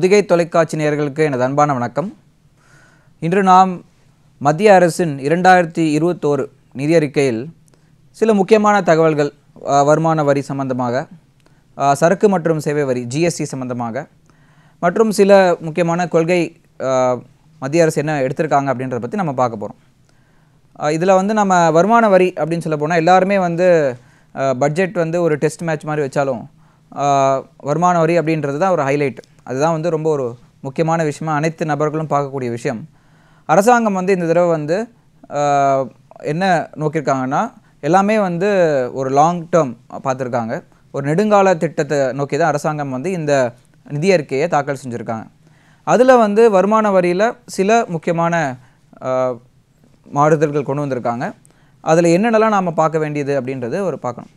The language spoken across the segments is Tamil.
பொதிகை தொலைக்காட்சி நேயர்களுக்கு எனது அன்பான வணக்கம் இன்று நாம் மத்திய அரசின் இரண்டாயிரத்தி இருபத்தோரு நிதியறிக்கையில் சில முக்கியமான தகவல்கள் வருமான வரி சம்பந்தமாக சரக்கு மற்றும் சேவை வரி ஜிஎஸ்டி சம்பந்தமாக மற்றும் சில முக்கியமான கொள்கை மத்திய அரசு என்ன எடுத்திருக்காங்க அப்படின்றத பற்றி நம்ம பார்க்க போகிறோம் இதில் வந்து நம்ம வருமான வரி அப்படின்னு சொல்ல போனால் எல்லாருமே வந்து பட்ஜெட் வந்து ஒரு டெஸ்ட் மேட்ச் மாதிரி வச்சாலும் வருமான வரி அப்படின்றது தான் ஒரு ஹைலைட் அதுதான் வந்து ரொம்ப ஒரு முக்கியமான விஷயமாக அனைத்து நபர்களும் பார்க்கக்கூடிய விஷயம் அரசாங்கம் வந்து இந்த தடவை வந்து என்ன நோக்கியிருக்காங்கன்னா எல்லாமே வந்து ஒரு லாங் டேர்ம் பார்த்துருக்காங்க ஒரு நெடுங்கால திட்டத்தை நோக்கி தான் அரசாங்கம் வந்து இந்த நிதி அறிக்கையை தாக்கல் செஞ்சுருக்காங்க அதில் வந்து வருமான வரியில் சில முக்கியமான மாறுதல்கள் கொண்டு வந்திருக்காங்க அதில் என்னென்னலாம் நாம் பார்க்க வேண்டியது அப்படின்றது ஒரு பார்க்கணும்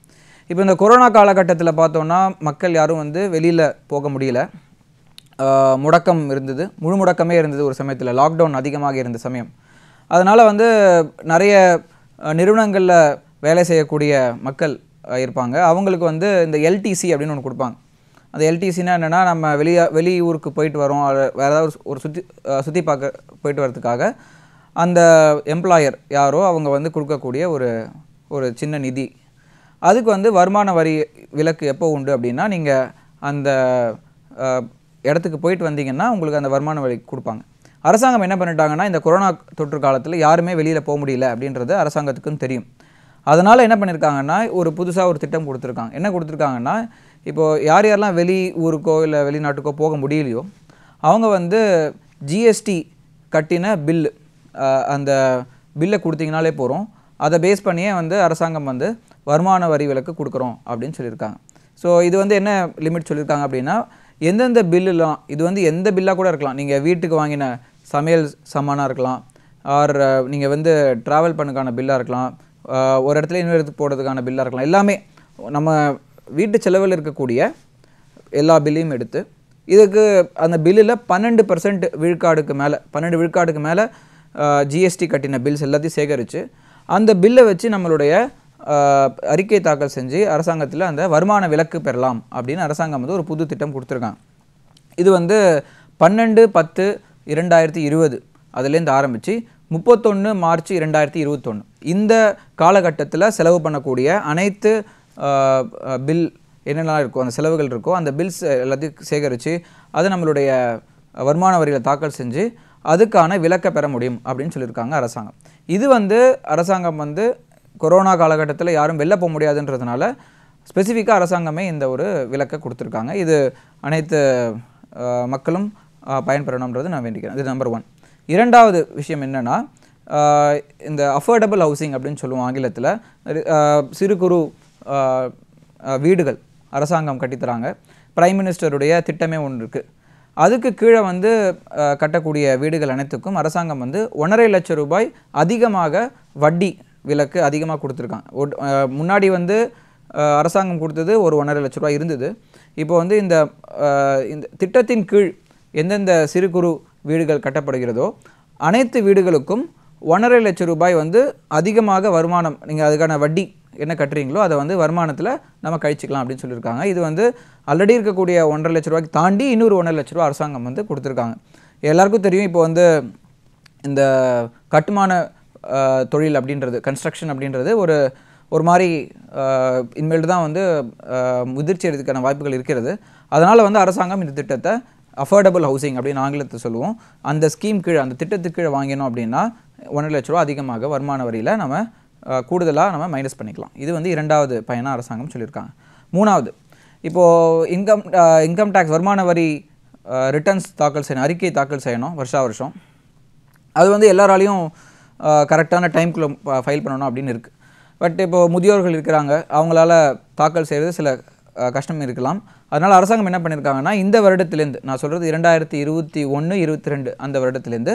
இப்போ இந்த கொரோனா காலகட்டத்தில் பார்த்தோன்னா மக்கள் யாரும் வந்து வெளியில் போக முடியல முடக்கம் இருந்தது முழு முடக்கமே இருந்தது ஒரு சமயத்தில் லாக்டவுன் அதிகமாக இருந்த சமயம் அதனால் வந்து நிறைய நிறுவனங்களில் வேலை செய்யக்கூடிய மக்கள் இருப்பாங்க அவங்களுக்கு வந்து இந்த எல்டிசி அப்படின்னு ஒன்று கொடுப்பாங்க அந்த எல்டிசினா என்னென்னா நம்ம வெளியே வெளியூருக்கு போயிட்டு வரோம் வேறு ஏதாவது ஒரு சுற்றி சுற்றி பார்க்க போயிட்டு வரதுக்காக அந்த எம்ப்ளாயர் யாரோ அவங்க வந்து கொடுக்கக்கூடிய ஒரு ஒரு சின்ன நிதி அதுக்கு வந்து வருமான வரி விலக்கு எப்போ உண்டு அப்படின்னா நீங்கள் அந்த இடத்துக்கு போயிட்டு வந்தீங்கன்னா உங்களுக்கு அந்த வருமான வரி கொடுப்பாங்க அரசாங்கம் என்ன பண்ணிட்டாங்கன்னா இந்த கொரோனா தொற்று காலத்தில் யாருமே வெளியில் போக முடியல அப்படின்றது அரசாங்கத்துக்கும் தெரியும் அதனால் என்ன பண்ணியிருக்காங்கன்னா ஒரு புதுசாக ஒரு திட்டம் கொடுத்துருக்காங்க என்ன கொடுத்துருக்காங்கன்னா இப்போது யார் யாரெல்லாம் வெளி ஊருக்கோ இல்லை வெளிநாட்டுக்கோ போக முடியலையோ அவங்க வந்து ஜிஎஸ்டி கட்டின பில்லு அந்த பில்லை கொடுத்தீங்கனாலே போகிறோம் அதை பேஸ் பண்ணியே வந்து அரசாங்கம் வந்து வருமான வரி விலக்கு கொடுக்குறோம் அப்படின்னு சொல்லியிருக்காங்க ஸோ இது வந்து என்ன லிமிட் சொல்லியிருக்காங்க அப்படின்னா எந்தெந்த பில்லுலாம் இது வந்து எந்த பில்லாக கூட இருக்கலாம் நீங்கள் வீட்டுக்கு வாங்கின சமையல் சமானாக இருக்கலாம் ஆர் நீங்கள் வந்து ட்ராவல் பண்ணுக்கான பில்லாக இருக்கலாம் ஒரு இடத்துல இன்னொரு இடத்துக்கு போடுறதுக்கான பில்லாக இருக்கலாம் எல்லாமே நம்ம வீட்டு செலவில் இருக்கக்கூடிய எல்லா பில்லையும் எடுத்து இதுக்கு அந்த பில்லில் பன்னெண்டு பர்சன்ட் விழுக்காடுக்கு மேலே பன்னெண்டு விழுக்காடுக்கு மேலே ஜிஎஸ்டி கட்டின பில்ஸ் எல்லாத்தையும் சேகரித்து அந்த பில்லை வச்சு நம்மளுடைய அறிக்கை தாக்கல் செஞ்சு அரசாங்கத்தில் அந்த வருமான விலக்கு பெறலாம் அப்படின்னு அரசாங்கம் வந்து ஒரு புது திட்டம் கொடுத்துருக்காங்க இது வந்து பன்னெண்டு பத்து இரண்டாயிரத்தி இருபது அதுலேருந்து ஆரம்பித்து முப்பத்தொன்று மார்ச் இரண்டாயிரத்தி இருபத்தொன்று இந்த காலகட்டத்தில் செலவு பண்ணக்கூடிய அனைத்து பில் என்னென்னலாம் இருக்கோ அந்த செலவுகள் இருக்கோ அந்த பில்ஸ் எல்லாத்தையும் சேகரித்து அது நம்மளுடைய வருமான வரியில் தாக்கல் செஞ்சு அதுக்கான விலக்கை பெற முடியும் அப்படின்னு சொல்லியிருக்காங்க அரசாங்கம் இது வந்து அரசாங்கம் வந்து கொரோனா காலகட்டத்தில் யாரும் வெளில போக முடியாதுன்றதுனால ஸ்பெசிஃபிக்காக அரசாங்கமே இந்த ஒரு விளக்கை கொடுத்துருக்காங்க இது அனைத்து மக்களும் பயன்பெறணுன்றது நான் வேண்டிக்கிறேன் இது நம்பர் ஒன் இரண்டாவது விஷயம் என்னென்னா இந்த அஃபோர்டபுள் ஹவுசிங் அப்படின்னு சொல்லுவோம் ஆங்கிலத்தில் சிறு குறு வீடுகள் அரசாங்கம் கட்டித்தராங்க பிரைம் மினிஸ்டருடைய திட்டமே ஒன்று இருக்குது அதுக்கு கீழே வந்து கட்டக்கூடிய வீடுகள் அனைத்துக்கும் அரசாங்கம் வந்து ஒன்றரை லட்சம் ரூபாய் அதிகமாக வட்டி விலக்கு அதிகமாக கொடுத்துருக்காங்க முன்னாடி வந்து அரசாங்கம் கொடுத்தது ஒரு ஒன்றரை லட்ச ரூபா இருந்தது இப்போ வந்து இந்த இந்த திட்டத்தின் கீழ் எந்தெந்த சிறு குறு வீடுகள் கட்டப்படுகிறதோ அனைத்து வீடுகளுக்கும் ஒன்றரை லட்சம் ரூபாய் வந்து அதிகமாக வருமானம் நீங்கள் அதுக்கான வட்டி என்ன கட்டுறீங்களோ அதை வந்து வருமானத்தில் நம்ம கழிச்சிக்கலாம் அப்படின்னு சொல்லியிருக்காங்க இது வந்து ஆல்ரெடி இருக்கக்கூடிய ஒன்றரை லட்ச ரூபாய்க்கு தாண்டி இன்னொரு ஒன்றரை லட்ச ரூபா அரசாங்கம் வந்து கொடுத்துருக்காங்க எல்லாருக்கும் தெரியும் இப்போ வந்து இந்த கட்டுமான தொழில் அப்படின்றது கன்ஸ்ட்ரக்ஷன் அப்படின்றது ஒரு ஒரு மாதிரி இனிமேல்ட்டு தான் வந்து முதிர்ச்சி எடுத்துக்கான வாய்ப்புகள் இருக்கிறது அதனால் வந்து அரசாங்கம் இந்த திட்டத்தை அஃபோர்டபுள் ஹவுசிங் அப்படின்னு ஆங்கிலத்தை சொல்லுவோம் அந்த ஸ்கீம் கீழே அந்த திட்டத்துக்கு கீழே வாங்கினோம் அப்படின்னா ஒன்றரை லட்ச ரூபா அதிகமாக வருமான வரியில் நம்ம கூடுதலாக நம்ம மைனஸ் பண்ணிக்கலாம் இது வந்து இரண்டாவது பயனாக அரசாங்கம் சொல்லியிருக்காங்க மூணாவது இப்போது இன்கம் இன்கம் டேக்ஸ் வருமான வரி ரிட்டர்ன்ஸ் தாக்கல் செய்யணும் அறிக்கை தாக்கல் செய்யணும் வருஷா வருஷம் அது வந்து எல்லாராலையும் கரெக்டான டைம்குள்ளே ஃபைல் பண்ணணும் அப்படின்னு இருக்குது பட் இப்போது முதியோர்கள் இருக்கிறாங்க அவங்களால தாக்கல் செய்கிறது சில கஷ்டம் இருக்கலாம் அதனால் அரசாங்கம் என்ன பண்ணியிருக்காங்கன்னா இந்த வருடத்திலேருந்து நான் சொல்கிறது இரண்டாயிரத்தி இருபத்தி ஒன்று இருபத்தி ரெண்டு அந்த வருடத்துலேருந்து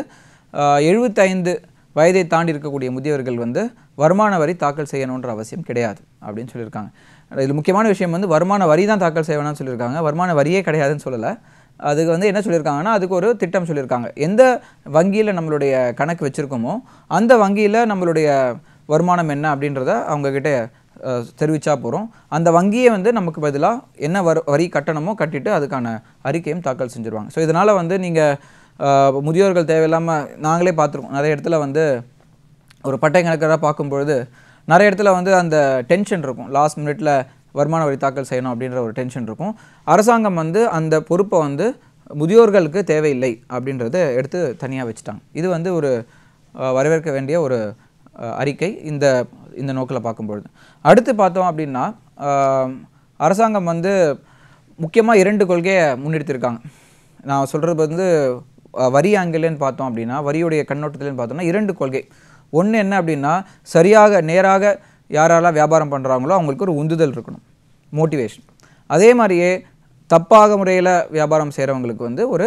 எழுபத்தைந்து வயதை தாண்டி இருக்கக்கூடிய முதியவர்கள் வந்து வருமான வரி தாக்கல் செய்யணுன்ற அவசியம் கிடையாது அப்படின்னு சொல்லியிருக்காங்க இதில் முக்கியமான விஷயம் வந்து வருமான வரி தான் தாக்கல் செய்யணும்னு சொல்லியிருக்காங்க வருமான வரியே கிடையாதுன்னு சொல்லலை அதுக்கு வந்து என்ன சொல்லியிருக்காங்கன்னா அதுக்கு ஒரு திட்டம் சொல்லியிருக்காங்க எந்த வங்கியில் நம்மளுடைய கணக்கு வச்சுருக்கோமோ அந்த வங்கியில் நம்மளுடைய வருமானம் என்ன அப்படின்றத அவங்கக்கிட்ட தெரிவித்தா போகிறோம் அந்த வங்கியை வந்து நமக்கு பதிலாக என்ன வரி வரி கட்டணமோ கட்டிட்டு அதுக்கான அறிக்கையும் தாக்கல் செஞ்சுருவாங்க ஸோ இதனால் வந்து நீங்கள் முதியோர்கள் தேவையில்லாமல் நாங்களே பார்த்துருக்கோம் நிறைய இடத்துல வந்து ஒரு பட்டை கணக்கராக பார்க்கும்பொழுது நிறைய இடத்துல வந்து அந்த டென்ஷன் இருக்கும் லாஸ்ட் மினிட்ல வருமான வரி தாக்கல் செய்யணும் அப்படின்ற ஒரு டென்ஷன் இருக்கும் அரசாங்கம் வந்து அந்த பொறுப்பை வந்து முதியோர்களுக்கு தேவையில்லை அப்படின்றத எடுத்து தனியாக வச்சுட்டாங்க இது வந்து ஒரு வரவேற்க வேண்டிய ஒரு அறிக்கை இந்த இந்த நோக்கில் பார்க்கும்பொழுது அடுத்து பார்த்தோம் அப்படின்னா அரசாங்கம் வந்து முக்கியமாக இரண்டு கொள்கையை முன்னெடுத்திருக்காங்க நான் சொல்கிறது வந்து வரி ஆங்கிலேன்னு பார்த்தோம் அப்படின்னா வரியுடைய கண்ணோட்டத்திலேன்னு பார்த்தோம்னா இரண்டு கொள்கை ஒன்று என்ன அப்படின்னா சரியாக நேராக யாராலாம் வியாபாரம் பண்ணுறாங்களோ அவங்களுக்கு ஒரு உந்துதல் இருக்கணும் மோட்டிவேஷன் அதே மாதிரியே தப்பாக முறையில் வியாபாரம் செய்கிறவங்களுக்கு வந்து ஒரு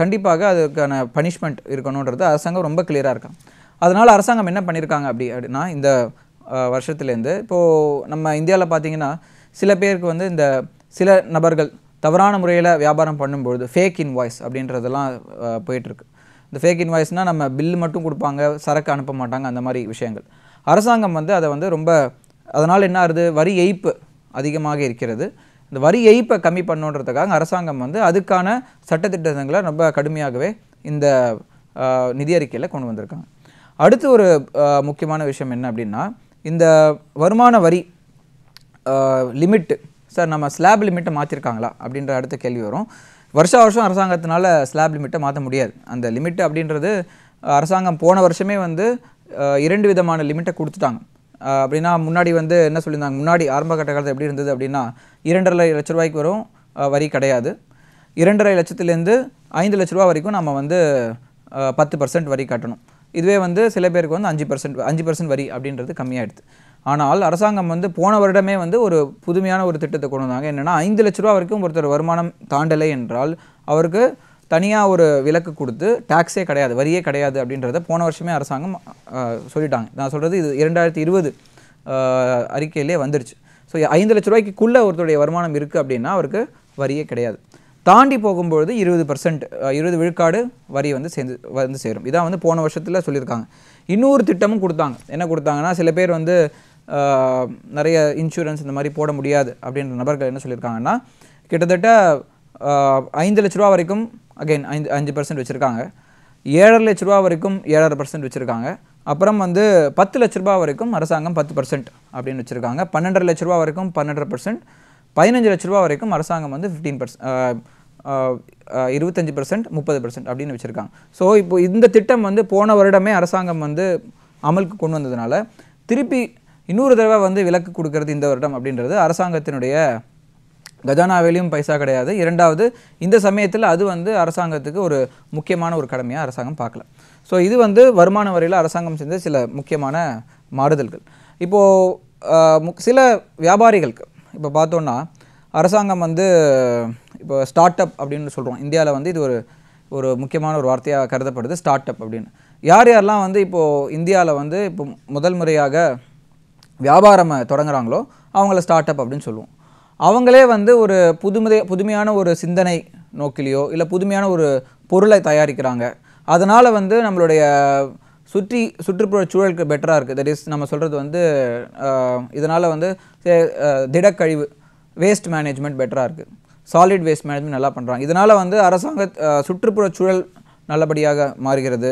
கண்டிப்பாக அதுக்கான பனிஷ்மெண்ட் இருக்கணுன்றது அரசாங்கம் ரொம்ப கிளியராக இருக்காங்க அதனால் அரசாங்கம் என்ன பண்ணியிருக்காங்க அப்படி அப்படின்னா இந்த வருஷத்துலேருந்து இப்போது நம்ம இந்தியாவில் பார்த்திங்கன்னா சில பேருக்கு வந்து இந்த சில நபர்கள் தவறான முறையில் வியாபாரம் பண்ணும்பொழுது ஃபேக் இன்வாய்ஸ் அப்படின்றதெல்லாம் போயிட்டுருக்கு இந்த ஃபேக் இன்வாய்ஸ்னால் நம்ம பில்லு மட்டும் கொடுப்பாங்க சரக்கு அனுப்ப மாட்டாங்க அந்த மாதிரி விஷயங்கள் அரசாங்கம் வந்து அதை வந்து ரொம்ப அதனால் என்ன ஆகுது வரி ஏய்ப்பு அதிகமாக இருக்கிறது இந்த வரி ஏய்ப்பை கம்மி பண்ணுன்றதுக்காக அரசாங்கம் வந்து அதுக்கான சட்டத்திட்டங்களை ரொம்ப கடுமையாகவே இந்த நிதி அறிக்கையில் கொண்டு வந்திருக்காங்க அடுத்து ஒரு முக்கியமான விஷயம் என்ன அப்படின்னா இந்த வருமான வரி லிமிட்டு சார் நம்ம ஸ்லாப் லிமிட்டை மாற்றிருக்காங்களா அப்படின்ற அடுத்த கேள்வி வரும் வருஷா வருஷம் அரசாங்கத்தினால ஸ்லாப் லிமிட்டை மாற்ற முடியாது அந்த லிமிட் அப்படின்றது அரசாங்கம் போன வருஷமே வந்து இரண்டு விதமான லிமிட்டை கொடுத்துட்டாங்க அப்படின்னா முன்னாடி வந்து என்ன சொல்லியிருந்தாங்க முன்னாடி ஆரம்ப கட்ட காலத்தில் எப்படி இருந்தது அப்படின்னா இரண்டரை லட்ச ரூபாய்க்கு வரும் வரி கிடையாது இரண்டரை லட்சத்துலேருந்து ஐந்து லட்ச ரூபா வரைக்கும் நம்ம வந்து பத்து பர்சன்ட் வரி கட்டணும் இதுவே வந்து சில பேருக்கு வந்து அஞ்சு பர்சன்ட் அஞ்சு பர்சன்ட் வரி அப்படின்றது கம்மியாகிடுது ஆனால் அரசாங்கம் வந்து போன வருடமே வந்து ஒரு புதுமையான ஒரு திட்டத்தை கொண்டு வந்தாங்க என்னென்னா ஐந்து லட்ச ரூபா வரைக்கும் ஒருத்தர் வருமானம் தாண்டலை என்றால் அவருக்கு தனியாக ஒரு விலக்கு கொடுத்து டேக்ஸே கிடையாது வரியே கிடையாது அப்படின்றத போன வருஷமே அரசாங்கம் சொல்லிட்டாங்க நான் சொல்கிறது இது இரண்டாயிரத்தி இருபது அறிக்கையிலே வந்துருச்சு ஸோ ஐந்து லட்ச ரூபாய்க்குள்ளே ஒருத்தருடைய வருமானம் இருக்குது அப்படின்னா அவருக்கு வரியே கிடையாது தாண்டி போகும்பொழுது இருபது பர்சன்ட் இருபது விழுக்காடு வரி வந்து சேர்ந்து வந்து சேரும் இதான் வந்து போன வருஷத்தில் சொல்லியிருக்காங்க இன்னொரு திட்டமும் கொடுத்தாங்க என்ன கொடுத்தாங்கன்னா சில பேர் வந்து நிறைய இன்சூரன்ஸ் இந்த மாதிரி போட முடியாது அப்படின்ற நபர்கள் என்ன சொல்லியிருக்காங்கன்னா கிட்டத்தட்ட ஐந்து லட்ச ரூபா வரைக்கும் அகைன் ஐந்து அஞ்சு பர்சன்ட் வச்சுருக்காங்க ஏழரை லட்ச ரூபா வரைக்கும் ஏழரை பர்சன்ட் வச்சுருக்காங்க அப்புறம் வந்து பத்து லட்ச ரூபா வரைக்கும் அரசாங்கம் பத்து பர்சன்ட் அப்படின்னு வச்சுருக்காங்க பன்னெண்டரை லட்ச ரூபா வரைக்கும் பன்னெண்டரை பர்சன்ட் பதினஞ்சு லட்ச ரூபா வரைக்கும் அரசாங்கம் வந்து ஃபிஃப்டீன் பர்ஸ் இருபத்தஞ்சி பர்சன்ட் முப்பது பர்சன்ட் அப்படின்னு வச்சுருக்காங்க ஸோ இப்போ இந்த திட்டம் வந்து போன வருடமே அரசாங்கம் வந்து அமலுக்கு கொண்டு வந்ததுனால திருப்பி இன்னொரு தடவை வந்து விலக்கு கொடுக்கறது இந்த வருடம் அப்படின்றது அரசாங்கத்தினுடைய கஜானாவிலையும் பைசா கிடையாது இரண்டாவது இந்த சமயத்தில் அது வந்து அரசாங்கத்துக்கு ஒரு முக்கியமான ஒரு கடமையாக அரசாங்கம் பார்க்கல ஸோ இது வந்து வருமான வரையில் அரசாங்கம் செஞ்ச சில முக்கியமான மாறுதல்கள் இப்போது சில வியாபாரிகளுக்கு இப்போ பார்த்தோன்னா அரசாங்கம் வந்து இப்போ ஸ்டார்ட் அப் அப்படின்னு சொல்கிறோம் இந்தியாவில் வந்து இது ஒரு ஒரு முக்கியமான ஒரு வார்த்தையாக கருதப்படுது ஸ்டார்ட் அப் அப்படின்னு யார் யாரெல்லாம் வந்து இப்போது இந்தியாவில் வந்து இப்போ முதல் முறையாக வியாபாரம் தொடங்குகிறாங்களோ அவங்கள ஸ்டார்ட் அப் அப்படின்னு சொல்லுவோம் அவங்களே வந்து ஒரு புதுமை புதுமையான ஒரு சிந்தனை நோக்கிலேயோ இல்லை புதுமையான ஒரு பொருளை தயாரிக்கிறாங்க அதனால் வந்து நம்மளுடைய சுற்றி சுற்றுப்புற சூழலுக்கு பெட்டராக இருக்குது தட் இஸ் நம்ம சொல்கிறது வந்து இதனால் வந்து திடக்கழிவு வேஸ்ட் மேனேஜ்மெண்ட் பெட்டராக இருக்குது சாலிட் வேஸ்ட் மேனேஜ்மெண்ட் நல்லா பண்ணுறாங்க இதனால் வந்து அரசாங்க சுற்றுப்புற சூழல் நல்லபடியாக மாறுகிறது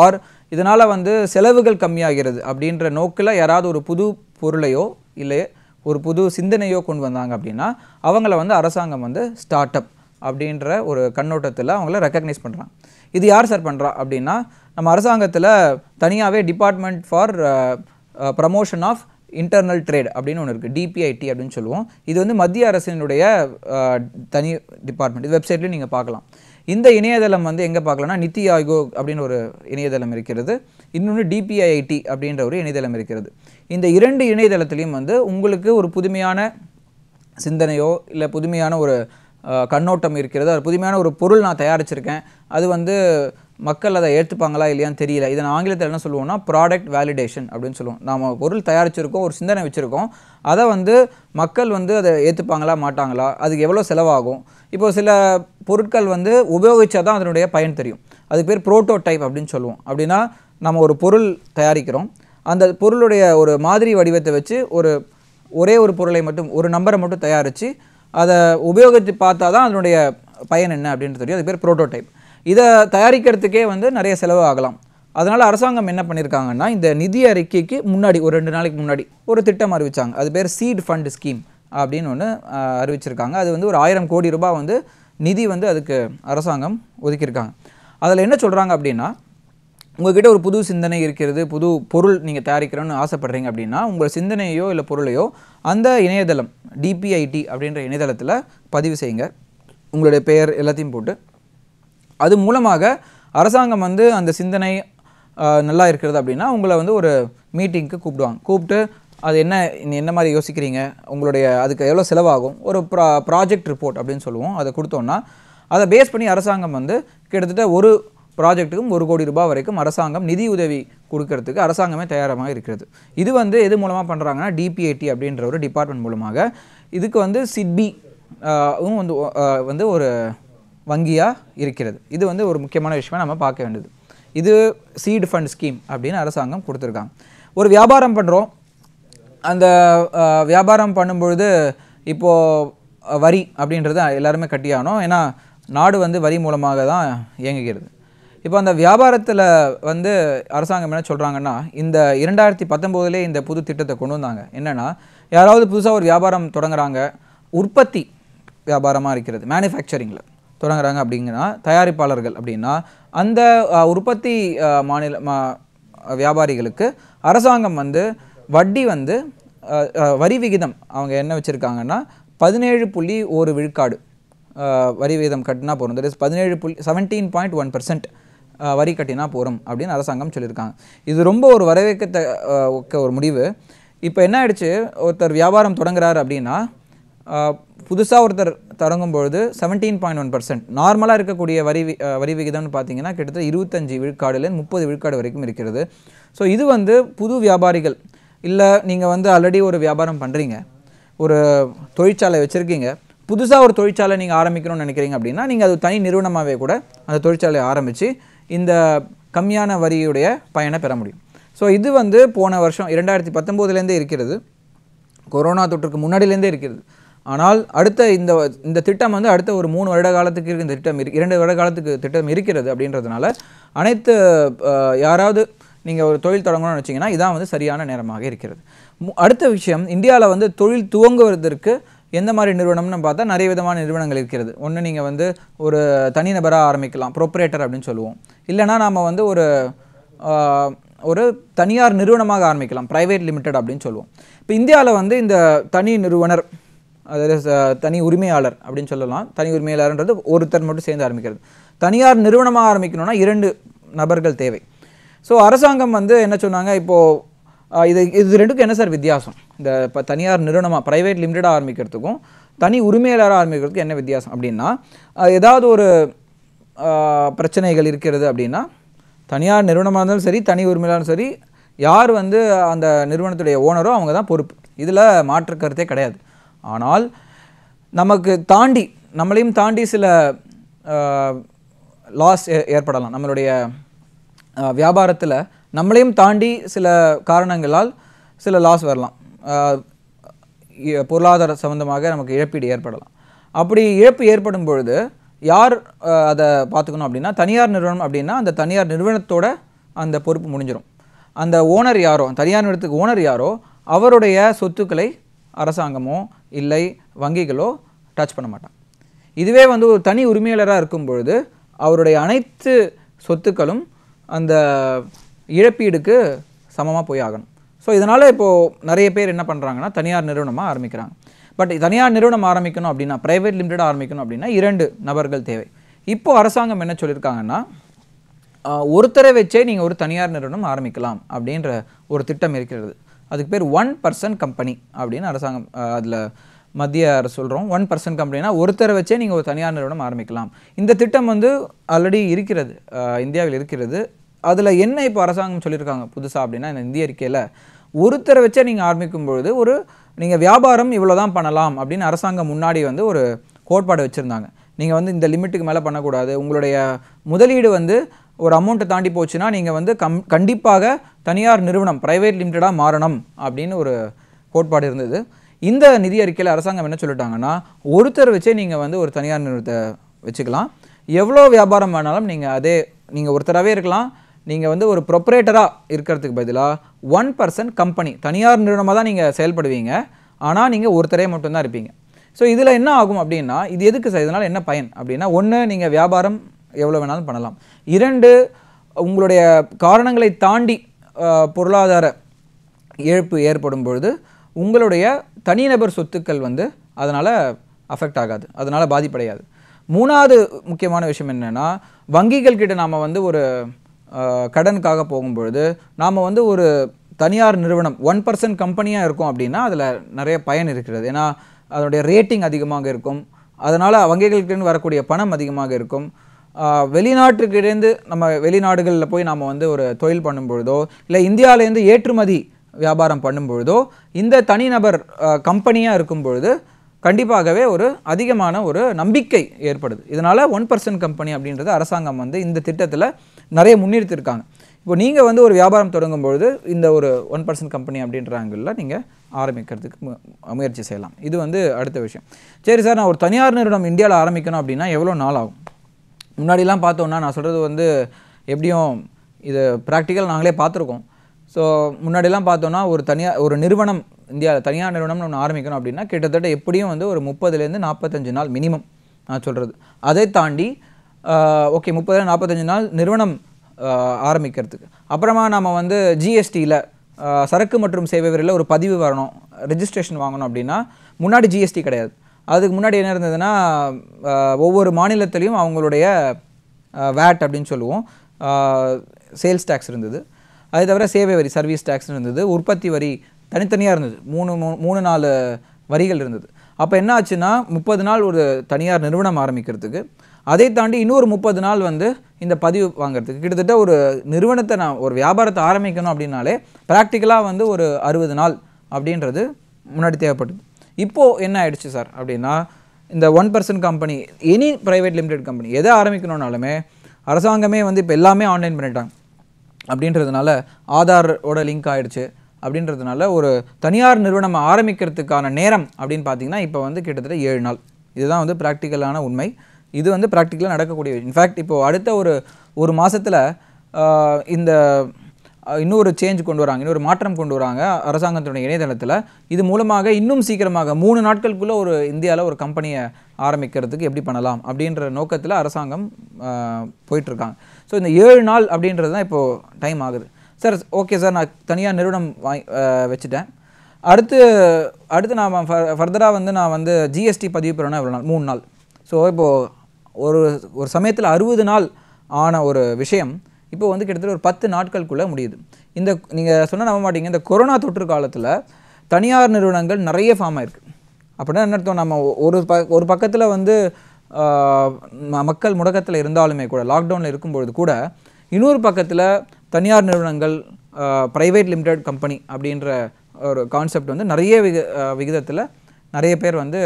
ஆர் இதனால் வந்து செலவுகள் கம்மியாகிறது அப்படின்ற நோக்கில் யாராவது ஒரு புது பொருளையோ இல்லை ஒரு புது சிந்தனையோ கொண்டு வந்தாங்க அப்படின்னா அவங்கள வந்து அரசாங்கம் வந்து ஸ்டார்ட் அப் அப்படின்ற ஒரு கண்ணோட்டத்தில் அவங்கள ரெக்கக்னைஸ் பண்ணுறான் இது யார் சார் பண்ணுறா அப்படின்னா நம்ம அரசாங்கத்தில் தனியாகவே department for promotion of internal trade அப்படின்னு ஒன்று இருக்குது டிபிஐடி அப்படின்னு சொல்லுவோம் இது வந்து மத்திய அரசினுடைய தனி டிபார்ட்மெண்ட் இது வெப்சைட்லேயும் நீங்கள் பார்க்கலாம் இந்த இணையதளம் வந்து எங்கே பார்க்கலாம்னா நித்தி ஆயோக் அப்படின்னு ஒரு இணையதளம் இருக்கிறது இன்னொன்று டிபிஐஐடி அப்படின்ற ஒரு இணையதளம் இருக்கிறது இந்த இரண்டு இணையதளத்துலேயும் வந்து உங்களுக்கு ஒரு புதுமையான சிந்தனையோ இல்லை புதுமையான ஒரு கண்ணோட்டம் இருக்கிறது அது புதுமையான ஒரு பொருள் நான் தயாரிச்சிருக்கேன் அது வந்து மக்கள் அதை ஏற்றுப்பாங்களா இல்லையான்னு தெரியல இதை ஆங்கிலத்தில் என்ன சொல்லுவோம்னா ப்ராடக்ட் வேலிடேஷன் அப்படின்னு சொல்லுவோம் நாம் பொருள் தயாரிச்சிருக்கோம் ஒரு சிந்தனை வச்சுருக்கோம் அதை வந்து மக்கள் வந்து அதை ஏற்றுப்பாங்களா மாட்டாங்களா அதுக்கு எவ்வளோ செலவாகும் இப்போ சில பொருட்கள் வந்து உபயோகித்தா தான் அதனுடைய பயன் தெரியும் அது பேர் டைப் அப்படின்னு சொல்லுவோம் அப்படின்னா நம்ம ஒரு பொருள் தயாரிக்கிறோம் அந்த பொருளுடைய ஒரு மாதிரி வடிவத்தை வச்சு ஒரு ஒரே ஒரு பொருளை மட்டும் ஒரு நம்பரை மட்டும் தயாரித்து அதை உபயோகித்து பார்த்தா தான் அதனுடைய பயன் என்ன அப்படின்றது தெரியும் அது பேர் ப்ரோட்டோடைப் இதை தயாரிக்கிறதுக்கே வந்து நிறைய செலவு ஆகலாம் அதனால் அரசாங்கம் என்ன பண்ணியிருக்காங்கன்னா இந்த நிதி அறிக்கைக்கு முன்னாடி ஒரு ரெண்டு நாளைக்கு முன்னாடி ஒரு திட்டம் அறிவித்தாங்க அது பேர் சீட் ஃபண்ட் ஸ்கீம் அப்படின்னு ஒன்று அறிவிச்சிருக்காங்க அது வந்து ஒரு ஆயிரம் கோடி ரூபாய் வந்து நிதி வந்து அதுக்கு அரசாங்கம் ஒதுக்கியிருக்காங்க அதில் என்ன சொல்கிறாங்க அப்படின்னா உங்கள்கிட்ட ஒரு புது சிந்தனை இருக்கிறது புது பொருள் நீங்கள் தயாரிக்கிறோன்னு ஆசைப்பட்றீங்க அப்படின்னா உங்கள் சிந்தனையோ இல்லை பொருளையோ அந்த இணையதளம் டிபிஐடி அப்படின்ற இணையதளத்தில் பதிவு செய்யுங்க உங்களுடைய பெயர் எல்லாத்தையும் போட்டு அது மூலமாக அரசாங்கம் வந்து அந்த சிந்தனை நல்லா இருக்கிறது அப்படின்னா உங்களை வந்து ஒரு மீட்டிங்க்கு கூப்பிடுவாங்க கூப்பிட்டு அது என்ன என்ன மாதிரி யோசிக்கிறீங்க உங்களுடைய அதுக்கு எவ்வளோ செலவாகும் ஒரு ப்ரா ப்ராஜெக்ட் ரிப்போர்ட் அப்படின்னு சொல்லுவோம் அதை கொடுத்தோன்னா அதை பேஸ் பண்ணி அரசாங்கம் வந்து கிட்டத்தட்ட ஒரு ப்ராஜெக்ட்டுக்கும் ஒரு கோடி ரூபாய் வரைக்கும் அரசாங்கம் நிதி உதவி கொடுக்கறதுக்கு அரசாங்கமே தயாரமாக இருக்கிறது இது வந்து எது மூலமாக பண்ணுறாங்கன்னா டிபிஐடி அப்படின்ற ஒரு டிபார்ட்மெண்ட் மூலமாக இதுக்கு வந்து சிட்பி வந்து வந்து ஒரு வங்கியாக இருக்கிறது இது வந்து ஒரு முக்கியமான விஷயமாக நம்ம பார்க்க வேண்டியது இது சீடு ஃபண்ட் ஸ்கீம் அப்படின்னு அரசாங்கம் கொடுத்துருக்காங்க ஒரு வியாபாரம் பண்ணுறோம் அந்த வியாபாரம் பண்ணும்பொழுது இப்போது வரி அப்படின்றது எல்லாருமே கட்டியானோம் ஏன்னா நாடு வந்து வரி மூலமாக தான் இயங்குகிறது இப்போ அந்த வியாபாரத்தில் வந்து அரசாங்கம் என்ன சொல்கிறாங்கன்னா இந்த இரண்டாயிரத்தி பத்தொம்போதுலே இந்த புது திட்டத்தை கொண்டு வந்தாங்க என்னென்னா யாராவது புதுசாக ஒரு வியாபாரம் தொடங்குகிறாங்க உற்பத்தி வியாபாரமாக இருக்கிறது மேனுஃபேக்சரிங்கில் தொடங்குறாங்க அப்படிங்கன்னா தயாரிப்பாளர்கள் அப்படின்னா அந்த உற்பத்தி மாநில வியாபாரிகளுக்கு அரசாங்கம் வந்து வட்டி வந்து வரி விகிதம் அவங்க என்ன வச்சுருக்காங்கன்னா பதினேழு புள்ளி ஒரு விழுக்காடு வரி விகிதம் கட்டினா போகிறோம் தட் இஸ் பதினேழு புள்ளி செவன்டீன் பாயிண்ட் ஒன் பர்சன்ட் வரி கட்டினா போகிறோம் அப்படின்னு அரசாங்கம் சொல்லியிருக்காங்க இது ரொம்ப ஒரு வரவேற்கத்த ஒரு முடிவு இப்போ என்ன ஆயிடுச்சு ஒருத்தர் வியாபாரம் தொடங்குறாரு அப்படின்னா புதுசாக ஒருத்தர் தொடங்கும்பொழுது செவன்டீன் பாயிண்ட் ஒன் பர்சன்ட் நார்மலாக இருக்கக்கூடிய வரி வரி விகிதம்னு பார்த்தீங்கன்னா கிட்டத்தட்ட இருபத்தஞ்சி விழுக்காடுலேருந்து முப்பது விழுக்காடு வரைக்கும் இருக்கிறது ஸோ இது வந்து புது வியாபாரிகள் இல்லை நீங்கள் வந்து ஆல்ரெடி ஒரு வியாபாரம் பண்ணுறீங்க ஒரு தொழிற்சாலை வச்சுருக்கீங்க புதுசாக ஒரு தொழிற்சாலை நீங்கள் ஆரம்பிக்கணும்னு நினைக்கிறீங்க அப்படின்னா நீங்கள் அது தனி நிறுவனமாகவே கூட அந்த தொழிற்சாலையை ஆரம்பித்து இந்த கம்மியான வரியுடைய பயனை பெற முடியும் ஸோ இது வந்து போன வருஷம் இரண்டாயிரத்தி பத்தொம்போதுலேருந்தே இருக்கிறது கொரோனா தொற்றுக்கு முன்னாடிலேருந்தே இருக்கிறது ஆனால் அடுத்த இந்த இந்த திட்டம் வந்து அடுத்த ஒரு மூணு வருட காலத்துக்கு இருக்கு இந்த திட்டம் இரண்டு வருட காலத்துக்கு திட்டம் இருக்கிறது அப்படின்றதுனால அனைத்து யாராவது நீங்கள் ஒரு தொழில் தொடங்கணும்னு வச்சிங்கன்னா இதான் வந்து சரியான நேரமாக இருக்கிறது அடுத்த விஷயம் இந்தியாவில் வந்து தொழில் துவங்குவதற்கு எந்த மாதிரி நிறுவனம்னு பார்த்தா நிறைய விதமான நிறுவனங்கள் இருக்கிறது ஒன்று நீங்கள் வந்து ஒரு தனிநபராக ஆரம்பிக்கலாம் ப்ரோப்ரேட்டர் அப்படின்னு சொல்லுவோம் இல்லைனா நாம் வந்து ஒரு ஒரு தனியார் நிறுவனமாக ஆரம்பிக்கலாம் ப்ரைவேட் லிமிடெட் அப்படின்னு சொல்லுவோம் இப்போ இந்தியாவில் வந்து இந்த தனி நிறுவனர் அதாவது தனி உரிமையாளர் அப்படின்னு சொல்லலாம் தனி உரிமையாளர்ன்றது ஒருத்தர் மட்டும் சேர்ந்து ஆரம்பிக்கிறது தனியார் நிறுவனமாக ஆரம்பிக்கணும்னா இரண்டு நபர்கள் தேவை ஸோ அரசாங்கம் வந்து என்ன சொன்னாங்க இப்போது இது இது ரெண்டுக்கும் என்ன சார் வித்தியாசம் இந்த இப்போ தனியார் நிறுவனமாக ப்ரைவேட் லிமிடெடாக ஆரம்பிக்கிறதுக்கும் தனி உரிமையாளராக ஆரம்பிக்கிறதுக்கு என்ன வித்தியாசம் அப்படின்னா ஏதாவது ஒரு பிரச்சனைகள் இருக்கிறது அப்படின்னா தனியார் நிறுவனமாக இருந்தாலும் சரி தனி உரிமையாளரும் சரி யார் வந்து அந்த நிறுவனத்துடைய ஓனரோ அவங்க தான் பொறுப்பு இதில் மாற்று கருத்தே கிடையாது ஆனால் நமக்கு தாண்டி நம்மளையும் தாண்டி சில லாஸ் ஏற்படலாம் நம்மளுடைய வியாபாரத்தில் நம்மளையும் தாண்டி சில காரணங்களால் சில லாஸ் வரலாம் பொருளாதார சம்மந்தமாக நமக்கு இழப்பீடு ஏற்படலாம் அப்படி இழப்பு ஏற்படும் பொழுது யார் அதை பார்த்துக்கணும் அப்படின்னா தனியார் நிறுவனம் அப்படின்னா அந்த தனியார் நிறுவனத்தோட அந்த பொறுப்பு முடிஞ்சிடும் அந்த ஓனர் யாரோ தனியார் நிறுவனத்துக்கு ஓனர் யாரோ அவருடைய சொத்துக்களை அரசாங்கமோ இல்லை வங்கிகளோ டச் பண்ண மாட்டான் இதுவே வந்து ஒரு தனி உரிமையாளராக இருக்கும் பொழுது அவருடைய அனைத்து சொத்துக்களும் அந்த இழப்பீடுக்கு சமமாக போய் ஆகணும் ஸோ இதனால் இப்போது நிறைய பேர் என்ன பண்ணுறாங்கன்னா தனியார் நிறுவனமாக ஆரம்பிக்கிறாங்க பட் தனியார் நிறுவனம் ஆரம்பிக்கணும் அப்படின்னா ப்ரைவேட் லிமிடெட் ஆரம்பிக்கணும் அப்படின்னா இரண்டு நபர்கள் தேவை இப்போது அரசாங்கம் என்ன சொல்லியிருக்காங்கன்னா ஒருத்தரை வச்சே நீங்கள் ஒரு தனியார் நிறுவனம் ஆரம்பிக்கலாம் அப்படின்ற ஒரு திட்டம் இருக்கிறது அதுக்கு பேர் ஒன் பர்சன் கம்பெனி அப்படின்னு அரசாங்கம் அதில் மத்திய அரசு சொல்கிறோம் ஒன் பர்சன்ட் கம்பெனினா ஒருத்தரை வச்சே நீங்கள் ஒரு தனியார் நிறுவனம் ஆரம்பிக்கலாம் இந்த திட்டம் வந்து ஆல்ரெடி இருக்கிறது இந்தியாவில் இருக்கிறது அதில் என்ன இப்போ அரசாங்கம் சொல்லியிருக்காங்க புதுசாக அப்படின்னா இந்த இந்திய அறிக்கையில் ஒருத்தரை வச்சே நீங்கள் ஆரம்பிக்கும் பொழுது ஒரு நீங்கள் வியாபாரம் இவ்வளோ தான் பண்ணலாம் அப்படின்னு அரசாங்கம் முன்னாடி வந்து ஒரு கோட்பாடு வச்சுருந்தாங்க நீங்கள் வந்து இந்த லிமிட்டுக்கு மேலே பண்ணக்கூடாது உங்களுடைய முதலீடு வந்து ஒரு அமௌண்ட்டை தாண்டி போச்சுன்னா நீங்கள் வந்து கம் கண்டிப்பாக தனியார் நிறுவனம் ப்ரைவேட் லிமிட்டடாக மாறணும் அப்படின்னு ஒரு கோட்பாடு இருந்தது இந்த நிதி அறிக்கையில் அரசாங்கம் என்ன சொல்லிட்டாங்கன்னா ஒருத்தர் வச்சே நீங்கள் வந்து ஒரு தனியார் நிறுவனத்தை வச்சுக்கலாம் எவ்வளோ வியாபாரம் வேணாலும் நீங்கள் அதே நீங்கள் ஒருத்தராகவே இருக்கலாம் நீங்கள் வந்து ஒரு ப்ரொப்ரேட்டராக இருக்கிறதுக்கு பதிலாக ஒன் பர்சன்ட் கம்பெனி தனியார் நிறுவனமாக தான் நீங்கள் செயல்படுவீங்க ஆனால் நீங்கள் ஒருத்தரே மட்டும்தான் இருப்பீங்க ஸோ இதில் என்ன ஆகும் அப்படின்னா இது எதுக்கு சார் இதனால் என்ன பயன் அப்படின்னா ஒன்று நீங்கள் வியாபாரம் எவ்வளோ வேணாலும் பண்ணலாம் இரண்டு உங்களுடைய காரணங்களை தாண்டி பொருளாதார இழப்பு ஏற்படும் பொழுது உங்களுடைய தனிநபர் சொத்துக்கள் வந்து அதனால் அஃபெக்ட் ஆகாது அதனால் பாதிப்படையாது மூணாவது முக்கியமான விஷயம் என்னென்னா வங்கிகள் கிட்ட நாம் வந்து ஒரு கடனுக்காக போகும்பொழுது நாம் வந்து ஒரு தனியார் நிறுவனம் ஒன் பர்சன்ட் கம்பெனியாக இருக்கும் அப்படின்னா அதில் நிறைய பயன் இருக்கிறது ஏன்னா அதனுடைய ரேட்டிங் அதிகமாக இருக்கும் அதனால் வங்கிகளுக்குன்னு வரக்கூடிய பணம் அதிகமாக இருக்கும் வெளிநாட்டுக்கு இடைந்து நம்ம வெளிநாடுகளில் போய் நாம் வந்து ஒரு தொழில் பண்ணும்பொழுதோ இல்லை இந்தியாவிலேருந்து ஏற்றுமதி வியாபாரம் பண்ணும்பொழுதோ இந்த தனிநபர் கம்பெனியாக இருக்கும் பொழுது கண்டிப்பாகவே ஒரு அதிகமான ஒரு நம்பிக்கை ஏற்படுது இதனால் ஒன் பர்சன்ட் கம்பெனி அப்படின்றது அரசாங்கம் வந்து இந்த திட்டத்தில் நிறைய முன்னிறுத்திருக்காங்க இப்போ நீங்கள் வந்து ஒரு வியாபாரம் தொடங்கும் பொழுது இந்த ஒரு ஒன் பர்சன்ட் கம்பெனி அப்படின்ற ஆங்கிளில் நீங்கள் ஆரம்பிக்கிறதுக்கு முயற்சி செய்யலாம் இது வந்து அடுத்த விஷயம் சரி சார் நான் ஒரு தனியார் நிறுவனம் இந்தியாவில் ஆரம்பிக்கணும் அப்படின்னா எவ்வளோ நாள் ஆகும் முன்னாடிலாம் பார்த்தோன்னா நான் சொல்கிறது வந்து எப்படியும் இது ப்ராக்டிக்கல் நாங்களே பார்த்துருக்கோம் ஸோ முன்னாடிலாம் பார்த்தோன்னா ஒரு தனியாக ஒரு நிறுவனம் இந்தியாவில் தனியார் நிறுவனம் நம்ம ஆரம்பிக்கணும் அப்படின்னா கிட்டத்தட்ட எப்படியும் வந்து ஒரு முப்பதுலேருந்து நாற்பத்தஞ்சு நாள் மினிமம் நான் சொல்கிறது அதை தாண்டி ஓகே முப்பதுல நாற்பத்தஞ்சு நாள் நிறுவனம் ஆரம்பிக்கிறதுக்கு அப்புறமா நம்ம வந்து ஜிஎஸ்டியில் சரக்கு மற்றும் சேவை வரியில் ஒரு பதிவு வரணும் ரெஜிஸ்ட்ரேஷன் வாங்கணும் அப்படின்னா முன்னாடி ஜிஎஸ்டி கிடையாது அதுக்கு முன்னாடி என்ன இருந்ததுன்னா ஒவ்வொரு மாநிலத்திலையும் அவங்களுடைய வேட் அப்படின்னு சொல்லுவோம் சேல்ஸ் டேக்ஸ் இருந்தது அது தவிர சேவை வரி சர்வீஸ் டேக்ஸ் இருந்தது உற்பத்தி வரி தனித்தனியாக இருந்தது மூணு மூணு நாலு வரிகள் இருந்தது அப்போ என்ன ஆச்சுன்னா முப்பது நாள் ஒரு தனியார் நிறுவனம் ஆரம்பிக்கிறதுக்கு அதை தாண்டி இன்னொரு முப்பது நாள் வந்து இந்த பதிவு வாங்குறதுக்கு கிட்டத்தட்ட ஒரு நிறுவனத்தை நான் ஒரு வியாபாரத்தை ஆரம்பிக்கணும் அப்படின்னாலே ப்ராக்டிக்கலாக வந்து ஒரு அறுபது நாள் அப்படின்றது முன்னாடி தேவைப்படுது இப்போது என்ன ஆயிடுச்சு சார் அப்படின்னா இந்த one percent company any private limited company எதை ஆரம்பிக்கணுன்னாலுமே அரசாங்கமே வந்து இப்போ எல்லாமே ஆன்லைன் பண்ணிட்டாங்க அப்படின்றதுனால ஆதாரோட லிங்க் ஆகிடுச்சு அப்படின்றதுனால ஒரு தனியார் நிறுவனம் ஆரம்பிக்கிறதுக்கான நேரம் அப்படின்னு பார்த்தீங்கன்னா இப்போ வந்து கிட்டத்தட்ட ஏழு நாள் இதுதான் வந்து ப்ராக்டிக்கலான உண்மை இது வந்து ப்ராக்டிக்கலாக நடக்கக்கூடிய இன்ஃபேக்ட் இப்போது அடுத்த ஒரு ஒரு மாதத்தில் இந்த இன்னொரு சேஞ்ச் கொண்டு வராங்க இன்னொரு மாற்றம் கொண்டு வராங்க அரசாங்கத்தினுடைய இணையதளத்தில் இது மூலமாக இன்னும் சீக்கிரமாக மூணு நாட்களுக்குள்ளே ஒரு இந்தியாவில் ஒரு கம்பெனியை ஆரம்பிக்கிறதுக்கு எப்படி பண்ணலாம் அப்படின்ற நோக்கத்தில் அரசாங்கம் போயிட்டுருக்காங்க ஸோ இந்த ஏழு நாள் அப்படின்றது தான் இப்போது டைம் ஆகுது சார் ஓகே சார் நான் தனியாக நிறுவனம் வாங்கி வச்சுட்டேன் அடுத்து அடுத்து நான் ஃபர்தராக வந்து நான் வந்து ஜிஎஸ்டி பதிவு பண்ணணும் எவ்வளோ நாள் மூணு நாள் ஸோ இப்போது ஒரு ஒரு சமயத்தில் அறுபது நாள் ஆன ஒரு விஷயம் இப்போ வந்து கிட்டத்தட்ட ஒரு பத்து நாட்களுக்குள்ளே முடியுது இந்த நீங்கள் சொன்ன நம்ப மாட்டீங்க இந்த கொரோனா தொற்று காலத்தில் தனியார் நிறுவனங்கள் நிறைய ஃபார்ம் ஆயிருக்கு அப்படின்னா என்ன அர்த்தம் நம்ம ஒரு ப ஒரு பக்கத்தில் வந்து மக்கள் முடக்கத்தில் இருந்தாலுமே கூட லாக்டவுனில் இருக்கும்பொழுது கூட இன்னொரு பக்கத்தில் தனியார் நிறுவனங்கள் ப்ரைவேட் லிமிடெட் கம்பெனி அப்படின்ற ஒரு கான்செப்ட் வந்து நிறைய விக விகிதத்தில் நிறைய பேர் வந்து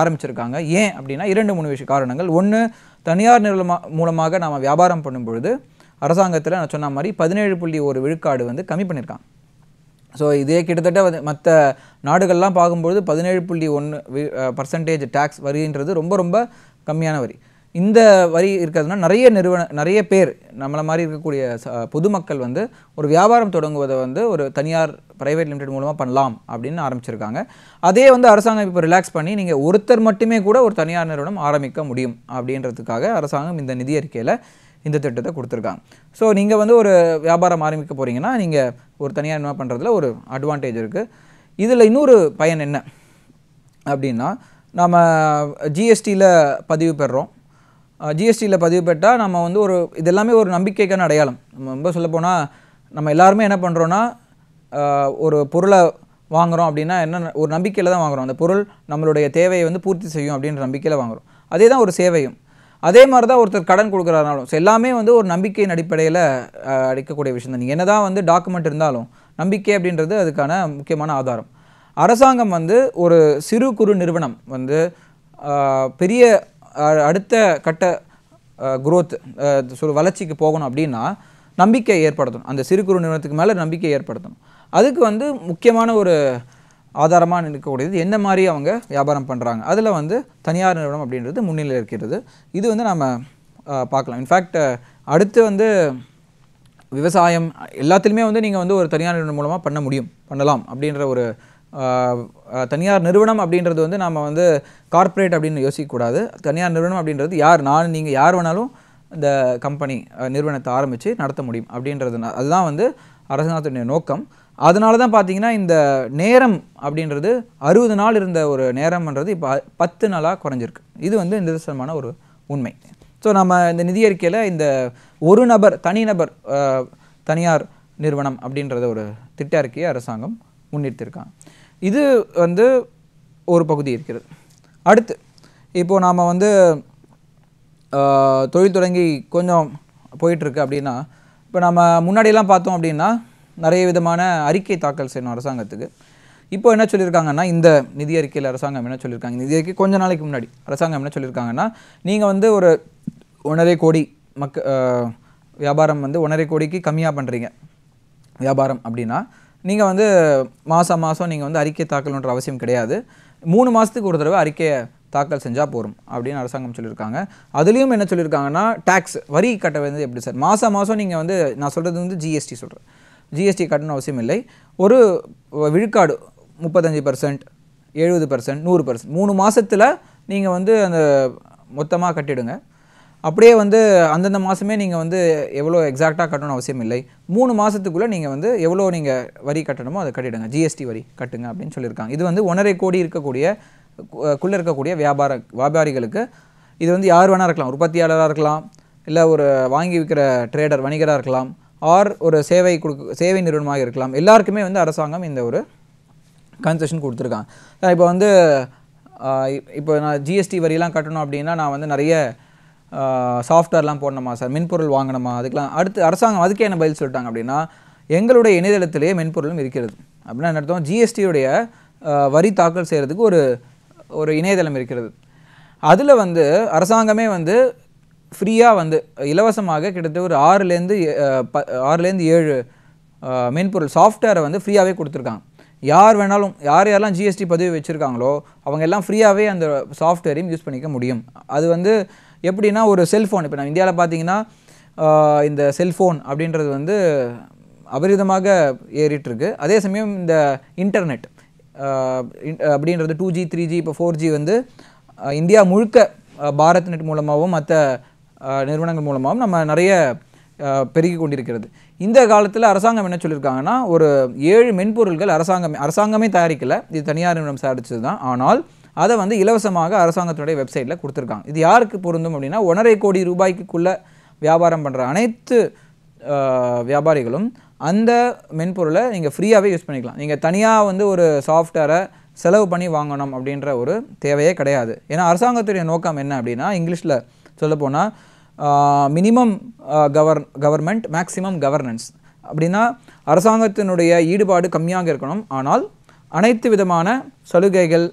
ஆரம்பிச்சிருக்காங்க ஏன் அப்படின்னா இரண்டு மூணு விஷய காரணங்கள் ஒன்று தனியார் நிறுவனம் மூலமாக நாம் வியாபாரம் பண்ணும் பொழுது அரசாங்கத்தில் நான் சொன்ன மாதிரி பதினேழு புள்ளி ஒரு விழுக்காடு வந்து கம்மி பண்ணியிருக்காங்க ஸோ இதே கிட்டத்தட்ட மற்ற நாடுகள்லாம் பார்க்கும்பொழுது பதினேழு புள்ளி ஒன்று பர்சன்டேஜ் டேக்ஸ் வரின்றது ரொம்ப ரொம்ப கம்மியான வரி இந்த வரி இருக்கிறதுனா நிறைய நிறுவன நிறைய பேர் நம்மளை மாதிரி இருக்கக்கூடிய பொதுமக்கள் வந்து ஒரு வியாபாரம் தொடங்குவதை வந்து ஒரு தனியார் ப்ரைவேட் லிமிடெட் மூலமாக பண்ணலாம் அப்படின்னு ஆரம்பிச்சிருக்காங்க அதே வந்து அரசாங்கம் இப்போ ரிலாக்ஸ் பண்ணி நீங்கள் ஒருத்தர் மட்டுமே கூட ஒரு தனியார் நிறுவனம் ஆரம்பிக்க முடியும் அப்படின்றதுக்காக அரசாங்கம் இந்த நிதி அறிக்கையில் இந்த திட்டத்தை கொடுத்துருக்காங்க ஸோ நீங்கள் வந்து ஒரு வியாபாரம் ஆரம்பிக்க போகிறீங்கன்னா நீங்கள் ஒரு தனியார் என்ன பண்ணுறதுல ஒரு அட்வான்டேஜ் இருக்குது இதில் இன்னொரு பயன் என்ன அப்படின்னா நம்ம ஜிஎஸ்டியில் பதிவு பெறுறோம் ஜிஎஸ்டியில் பதிவு பெற்றால் நம்ம வந்து ஒரு இதெல்லாமே ஒரு நம்பிக்கைக்கான அடையாளம் நம்ம ரொம்ப சொல்லப்போனால் நம்ம எல்லாருமே என்ன பண்ணுறோன்னா ஒரு பொருளை வாங்குகிறோம் அப்படின்னா என்ன ஒரு நம்பிக்கையில் தான் வாங்குகிறோம் அந்த பொருள் நம்மளுடைய தேவையை வந்து பூர்த்தி செய்யும் அப்படின்ற நம்பிக்கையில் வாங்குகிறோம் அதே தான் ஒரு சேவையும் அதே மாதிரி தான் ஒருத்தர் கடன் கொடுக்குறாருனாலும் ஸோ எல்லாமே வந்து ஒரு நம்பிக்கையின் அடிப்படையில் அடிக்கக்கூடிய விஷயம் தான் நீங்கள் என்ன தான் வந்து டாக்குமெண்ட் இருந்தாலும் நம்பிக்கை அப்படின்றது அதுக்கான முக்கியமான ஆதாரம் அரசாங்கம் வந்து ஒரு சிறு குறு நிறுவனம் வந்து பெரிய அடுத்த கட்ட குரோத் சொல் வளர்ச்சிக்கு போகணும் அப்படின்னா நம்பிக்கை ஏற்படுத்தணும் அந்த சிறு குறு நிறுவனத்துக்கு மேலே நம்பிக்கை ஏற்படுத்தணும் அதுக்கு வந்து முக்கியமான ஒரு ஆதாரமாக நிற்கக்கூடியது என்ன மாதிரி அவங்க வியாபாரம் பண்ணுறாங்க அதில் வந்து தனியார் நிறுவனம் அப்படின்றது முன்னிலை இருக்கிறது இது வந்து நம்ம பார்க்கலாம் இன்ஃபேக்ட் அடுத்து வந்து விவசாயம் எல்லாத்துலேயுமே வந்து நீங்கள் வந்து ஒரு தனியார் நிறுவனம் மூலமாக பண்ண முடியும் பண்ணலாம் அப்படின்ற ஒரு தனியார் நிறுவனம் அப்படின்றது வந்து நம்ம வந்து கார்ப்பரேட் அப்படின்னு யோசிக்கக்கூடாது தனியார் நிறுவனம் அப்படின்றது யார் நான் நீங்கள் யார் வேணாலும் இந்த கம்பெனி நிறுவனத்தை ஆரம்பித்து நடத்த முடியும் அப்படின்றது அதுதான் வந்து அரசாங்கத்தினுடைய நோக்கம் அதனால தான் பார்த்தீங்கன்னா இந்த நேரம் அப்படின்றது அறுபது நாள் இருந்த ஒரு நேரம்ன்றது இப்போ பத்து நாளாக குறைஞ்சிருக்கு இது வந்து நிதர்சனமான ஒரு உண்மை ஸோ நம்ம இந்த நிதி அறிக்கையில் இந்த ஒரு நபர் தனிநபர் தனியார் நிறுவனம் அப்படின்றத ஒரு திட்ட அறிக்கையை அரசாங்கம் முன்னிறுத்திருக்காங்க இது வந்து ஒரு பகுதி இருக்கிறது அடுத்து இப்போது நாம் வந்து தொழில் தொடங்கி கொஞ்சம் போயிட்டுருக்கு அப்படின்னா இப்போ நம்ம முன்னாடியெல்லாம் பார்த்தோம் அப்படின்னா நிறைய விதமான அறிக்கை தாக்கல் செய்யணும் அரசாங்கத்துக்கு இப்போ என்ன சொல்லியிருக்காங்கன்னா இந்த நிதி அறிக்கையில் அரசாங்கம் என்ன சொல்லியிருக்காங்க நிதி அறிக்கை கொஞ்ச நாளைக்கு முன்னாடி அரசாங்கம் என்ன சொல்லியிருக்காங்கன்னா நீங்கள் வந்து ஒரு ஒன்றரை கோடி மக்க வியாபாரம் வந்து ஒன்றரை கோடிக்கு கம்மியாக பண்ணுறீங்க வியாபாரம் அப்படின்னா நீங்கள் வந்து மாதம் மாதம் நீங்கள் வந்து அறிக்கை தாக்கல்ன்ற அவசியம் கிடையாது மூணு மாதத்துக்கு ஒரு தடவை அறிக்கையை தாக்கல் செஞ்சால் போகும் அப்படின்னு அரசாங்கம் சொல்லியிருக்காங்க அதுலேயும் என்ன சொல்லியிருக்காங்கன்னா டேக்ஸ் வரி கட்ட வந்து எப்படி சார் மாதம் மாதம் நீங்கள் வந்து நான் சொல்கிறது வந்து ஜிஎஸ்டி சொல்கிறேன் ஜிஎஸ்டி கட்டணும் அவசியம் இல்லை ஒரு விழுக்காடு முப்பத்தஞ்சு பர்சன்ட் எழுபது பர்சன்ட் நூறு பர்சன்ட் மூணு மாதத்தில் நீங்கள் வந்து அந்த மொத்தமாக கட்டிடுங்க அப்படியே வந்து அந்தந்த மாதமே நீங்கள் வந்து எவ்வளோ எக்ஸாக்டாக கட்டணும் அவசியம் இல்லை மூணு மாதத்துக்குள்ளே நீங்கள் வந்து எவ்வளோ நீங்கள் வரி கட்டணுமோ அதை கட்டிடுங்க ஜிஎஸ்டி வரி கட்டுங்க அப்படின்னு சொல்லியிருக்காங்க இது வந்து ஒன்றரை கோடி இருக்கக்கூடிய குள்ளே இருக்கக்கூடிய வியாபார வியாபாரிகளுக்கு இது வந்து யார் வேணால் இருக்கலாம் உற்பத்தியாளராக இருக்கலாம் இல்லை ஒரு வாங்கி விற்கிற ட்ரேடர் வணிகராக இருக்கலாம் ஆர் ஒரு சேவை கொடுக்க சேவை நிறுவனமாக இருக்கலாம் எல்லாருக்குமே வந்து அரசாங்கம் இந்த ஒரு கன்செஷன் கொடுத்துருக்காங்க இப்போ வந்து இப்போ நான் ஜிஎஸ்டி வரியெல்லாம் கட்டணும் அப்படின்னா நான் வந்து நிறைய சாஃப்ட்வேர்லாம் போடணுமா சார் மென்பொருள் வாங்கணுமா அதுக்கெலாம் அடுத்து அரசாங்கம் அதுக்கே என்ன பதில் சொல்லிட்டாங்க அப்படின்னா எங்களுடைய இணையதளத்திலேயே மென்பொருளும் இருக்கிறது அப்படின்னா என்ன அர்த்தம் ஜிஎஸ்டியுடைய வரி தாக்கல் செய்கிறதுக்கு ஒரு ஒரு இணையதளம் இருக்கிறது அதில் வந்து அரசாங்கமே வந்து ஃப்ரீயாக வந்து இலவசமாக கிட்டத்தட்ட ஒரு ஆறுலேருந்து ப ஆறுலேருந்து ஏழு மென்பொருள் சாஃப்ட்வேரை வந்து ஃப்ரீயாகவே கொடுத்துருக்காங்க யார் வேணாலும் யார் யாரெல்லாம் ஜிஎஸ்டி பதிவு வச்சுருக்காங்களோ அவங்க எல்லாம் ஃப்ரீயாகவே அந்த சாஃப்ட்வேரையும் யூஸ் பண்ணிக்க முடியும் அது வந்து எப்படின்னா ஒரு செல்ஃபோன் இப்போ நான் இந்தியாவில் பார்த்தீங்கன்னா இந்த செல்ஃபோன் அப்படின்றது வந்து அபரிதமாக ஏறிட்டுருக்கு அதே சமயம் இந்த இன்டர்நெட் அப்படின்றது டூ ஜி த்ரீ ஜி இப்போ ஃபோர் ஜி வந்து இந்தியா முழுக்க பாரத் நெட் மூலமாகவும் மற்ற நிறுவனங்கள் மூலமாகவும் நம்ம நிறைய பெருகி கொண்டிருக்கிறது இந்த காலத்தில் அரசாங்கம் என்ன சொல்லியிருக்காங்கன்னா ஒரு ஏழு மென்பொருள்கள் அரசாங்கம் அரசாங்கமே தயாரிக்கலை இது தனியார் நிறுவனம் தயாரித்தது தான் ஆனால் அதை வந்து இலவசமாக அரசாங்கத்தினுடைய வெப்சைட்டில் கொடுத்துருக்காங்க இது யாருக்கு பொருந்தும் அப்படின்னா ஒன்றரை கோடி ரூபாய்க்குள்ளே வியாபாரம் பண்ணுற அனைத்து வியாபாரிகளும் அந்த மென்பொருளை நீங்கள் ஃப்ரீயாகவே யூஸ் பண்ணிக்கலாம் நீங்கள் தனியாக வந்து ஒரு சாஃப்ட்வேரை செலவு பண்ணி வாங்கணும் அப்படின்ற ஒரு தேவையே கிடையாது ஏன்னா அரசாங்கத்துடைய நோக்கம் என்ன அப்படின்னா இங்கிலீஷில் சொல்லப்போனால் minimum cover government maximum governance அப்படின்னா அரசாங்கத்தினுடைய ஈடுபாடு கம்மியாக இருக்கணும் ஆனால் அனைத்து விதமான சலுகைகள்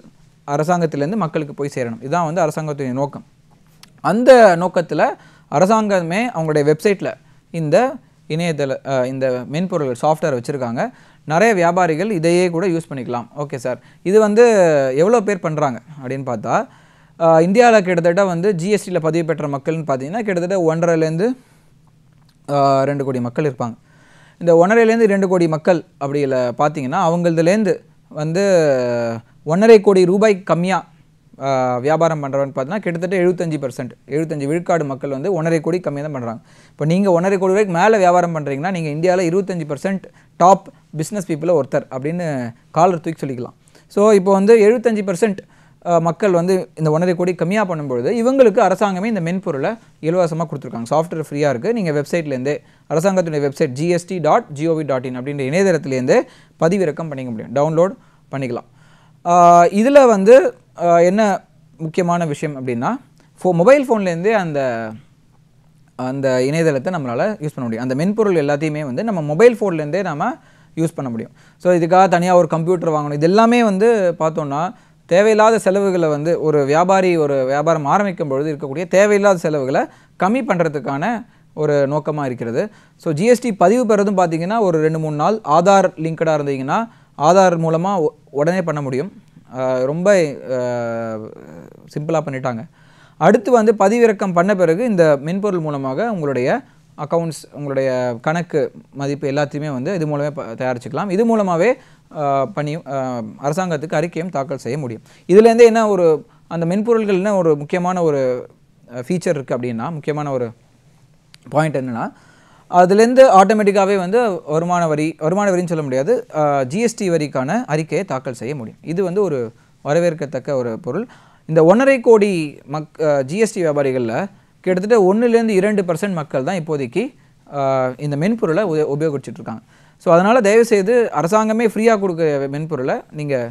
அரசாங்கத்திலேருந்து மக்களுக்கு போய் சேரணும் இதுதான் வந்து அரசாங்கத்துடைய நோக்கம் அந்த நோக்கத்தில் அரசாங்கமே அவங்களுடைய வெப்சைட்டில் இந்த இணையதள இந்த மென்பொருள் சாஃப்ட்வேர் வச்சுருக்காங்க நிறைய வியாபாரிகள் இதையே கூட யூஸ் பண்ணிக்கலாம் ஓகே சார் இது வந்து எவ்வளோ பேர் பண்ணுறாங்க அப்படின்னு பார்த்தா இந்தியாவில் கிட்டத்தட்ட வந்து ஜிஎஸ்டியில் பதிவு பெற்ற மக்கள்னு பார்த்தீங்கன்னா கிட்டத்தட்ட ஒன்றரைலேருந்து ரெண்டு கோடி மக்கள் இருப்பாங்க இந்த ஒன்றரைலேருந்து ரெண்டு கோடி மக்கள் அப்படியில் பார்த்தீங்கன்னா அவங்களதுலேருந்து வந்து ஒன்றரை கோடி ரூபாய் கம்மியாக வியாபாரம் பண்ணுறவன்னு பார்த்தீங்கன்னா கிட்டத்தட்ட எழுபத்தஞ்சு பர்சன்ட் எழுபத்தஞ்சு விழுக்காடு மக்கள் வந்து ஒன்றரை கோடி கம்மியாக தான் பண்ணுறாங்க இப்போ நீங்கள் ஒன்றரை கோடி ரூபாய்க்கு மேலே வியாபாரம் பண்ணுறீங்கன்னா நீங்கள் இந்தியாவில் இருபத்தஞ்சி பர்சன்ட் டாப் பிஸ்னஸ் பீப்புளில் ஒருத்தர் அப்படின்னு காலர் தூக்கி சொல்லிக்கலாம் ஸோ இப்போ வந்து எழுபத்தஞ்சி பர்சன்ட் மக்கள் வந்து இந்த ஒன்றரை கோடி கம்மியாக பண்ணும்பொழுது இவங்களுக்கு அரசாங்கமே இந்த மென்பொருளை இலவசமாக கொடுத்துருக்காங்க சாஃப்ட்வேர் ஃப்ரீயாக இருக்குது நீங்கள் வெப்சைட்லேருந்து அரசாங்கத்துடைய website GST dot G O V dot in அப்படின்ற இணையதளத்துலேருந்து பதிவிறக்கம் பண்ணிக்க முடியும் டவுன்லோட் பண்ணிக்கலாம் இதில் வந்து என்ன முக்கியமான விஷயம் அப்படின்னா ஃபோ மொபைல் ஃபோன்லேருந்தே அந்த அந்த இணையதளத்தை நம்மளால் யூஸ் பண்ண முடியும் அந்த மென்பொருள் எல்லாத்தையுமே வந்து நம்ம மொபைல் ஃபோன்லேருந்தே நம்ம யூஸ் பண்ண முடியும் ஸோ இதுக்காக தனியாக ஒரு கம்ப்யூட்டர் வாங்கணும் இது எல்லாமே வந்து பார்த்தோன்னா தேவையில்லாத செலவுகளை வந்து ஒரு வியாபாரி ஒரு வியாபாரம் ஆரம்பிக்கும் பொழுது இருக்கக்கூடிய தேவையில்லாத செலவுகளை கம்மி பண்ணுறதுக்கான ஒரு நோக்கமாக இருக்கிறது ஸோ ஜிஎஸ்டி பதிவு பெறதும் பார்த்திங்கன்னா ஒரு ரெண்டு மூணு நாள் ஆதார் லிங்க்டாக இருந்தீங்கன்னா ஆதார் மூலமாக உடனே பண்ண முடியும் ரொம்ப சிம்பிளாக பண்ணிட்டாங்க அடுத்து வந்து பதிவிறக்கம் பண்ண பிறகு இந்த மென்பொருள் மூலமாக உங்களுடைய அக்கௌண்ட்ஸ் உங்களுடைய கணக்கு மதிப்பு எல்லாத்தையுமே வந்து இது மூலமே தயாரிச்சுக்கலாம் இது மூலமாகவே பணியும் அரசாங்கத்துக்கு அறிக்கையும் தாக்கல் செய்ய முடியும் இதுலேருந்து என்ன ஒரு அந்த மென்பொருள்கள் என்ன ஒரு முக்கியமான ஒரு ஃபீச்சர் இருக்குது அப்படின்னா முக்கியமான ஒரு பாயிண்ட் என்னென்னா அதுலேருந்து ஆட்டோமேட்டிக்காகவே வந்து வருமான வரி வருமான வரின்னு சொல்ல முடியாது ஜிஎஸ்டி வரிக்கான அறிக்கையை தாக்கல் செய்ய முடியும் இது வந்து ஒரு வரவேற்கத்தக்க ஒரு பொருள் இந்த ஒன்றரை கோடி மக் ஜிஎஸ்டி வியாபாரிகளில் கிட்டத்தட்ட ஒன்றுலேருந்து இரண்டு பர்சன்ட் மக்கள் தான் இப்போதைக்கு இந்த மென்பொருளை உபயோகிச்சுட்ருக்காங்க ஸோ அதனால் தயவுசெய்து அரசாங்கமே ஃப்ரீயாக கொடுக்க மென்பொருளை நீங்கள்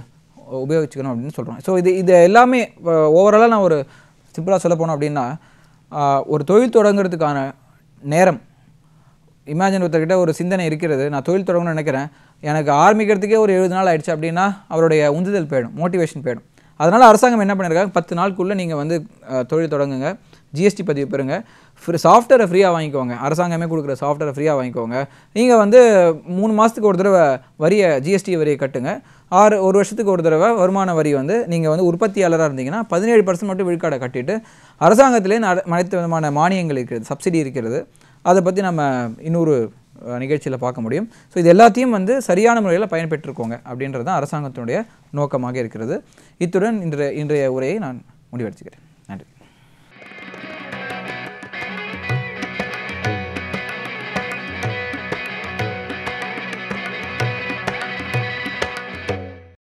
உபயோகிச்சுக்கணும் அப்படின்னு சொல்கிறோம் ஸோ இது இது எல்லாமே ஓவராலாக நான் ஒரு சிம்பிளாக சொல்ல போனோம் அப்படின்னா ஒரு தொழில் தொடங்குறதுக்கான நேரம் இமேஜின் ஒருத்தர்கிட்ட ஒரு சிந்தனை இருக்கிறது நான் தொழில் தொடங்கணும்னு நினைக்கிறேன் எனக்கு ஆரம்பிக்கிறதுக்கே ஒரு எழுபது நாள் ஆயிடுச்சு அப்படின்னா அவருடைய உந்துதல் போயிடும் மோட்டிவேஷன் போயிடும் அதனால் அரசாங்கம் என்ன பண்ணியிருக்காங்க பத்து நாளுக்குள்ளே நீங்கள் வந்து தொழில் தொடங்குங்க ஜிஎஸ்டி பதிவு பெறுங்க ஃப்ரீ சாஃப்ட்வேரை ஃப்ரீயாக வாங்கிக்கோங்க அரசாங்கமே கொடுக்குற சாஃப்ட்வேரை ஃப்ரீயாக வாங்கிக்கோங்க நீங்கள் வந்து மூணு மாதத்துக்கு ஒரு தடவை வரியை ஜிஎஸ்டி வரியை கட்டுங்க ஆறு ஒரு வருஷத்துக்கு ஒரு தடவை வருமான வரி வந்து நீங்கள் வந்து உற்பத்தியாளராக இருந்தீங்கன்னா பதினேழு பர்சன்ட் மட்டும் விழுக்காடை கட்டிட்டு அரசாங்கத்திலே அனைத்து விதமான மானியங்கள் இருக்கிறது சப்சிடி இருக்கிறது அதை பற்றி நம்ம இன்னொரு நிகழ்ச்சியில் பார்க்க முடியும் ஸோ இது எல்லாத்தையும் வந்து சரியான முறையில் பயன்பெற்றுருக்கோங்க அப்படின்றது தான் அரசாங்கத்தினுடைய நோக்கமாக இருக்கிறது இத்துடன் இன்றைய இன்றைய உரையை நான் முடிவெடுத்துக்கிறேன்